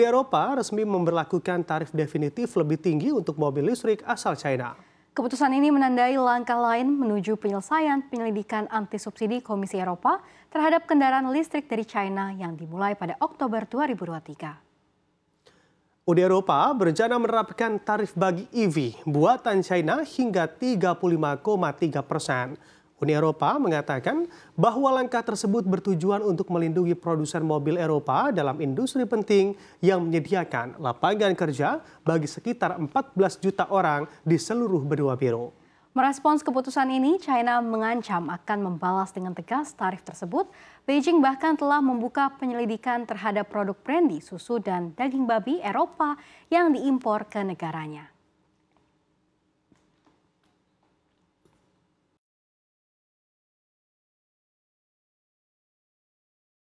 Uni Eropa resmi memperlakukan tarif definitif lebih tinggi untuk mobil listrik asal China. Keputusan ini menandai langkah lain menuju penyelesaian penyelidikan anti subsidi Komisi Eropa terhadap kendaraan listrik dari China yang dimulai pada Oktober 2023. Uni Eropa berencana menerapkan tarif bagi EV buatan China hingga 35,3 persen. Uni Eropa mengatakan bahwa langkah tersebut bertujuan untuk melindungi produsen mobil Eropa dalam industri penting yang menyediakan lapangan kerja bagi sekitar 14 juta orang di seluruh benua biru. Merespons keputusan ini, China mengancam akan membalas dengan tegas tarif tersebut. Beijing bahkan telah membuka penyelidikan terhadap produk brandy, susu, dan daging babi Eropa yang diimpor ke negaranya.